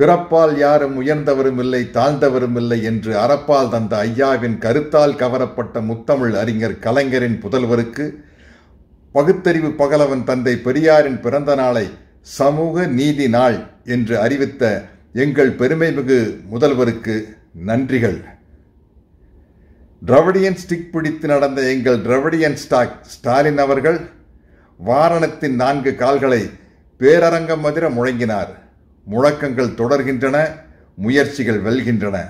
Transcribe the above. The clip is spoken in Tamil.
பிறப்பால் யாரும் உயர்ந்தவரும் இல்லை தாழ்ந்தவரும் இல்லை என்று அறப்பால் தந்த ஐயாவின் கருத்தால் கவரப்பட்ட முத்தமிழ் அறிஞர் கலைஞரின் புதல்வருக்கு பகுத்தறிவு பகலவன் தந்தை பெரியாரின் பிறந்த நாளை சமூக நீதி நாள் என்று அறிவித்த எங்கள் பெருமைமிகு முதல்வருக்கு நன்றிகள் டிரவிடியன் ஸ்டிக் பிடித்து நடந்த எங்கள் டிரவிடியன் ஸ்டாக் ஸ்டாலின் அவர்கள் வாரணத்தின் நான்கு கால்களை பேரரங்கம் மதிர முழங்கினார் முழக்கங்கள் தொடர்கின்றன முயற்சிகள் வெல்கின்றன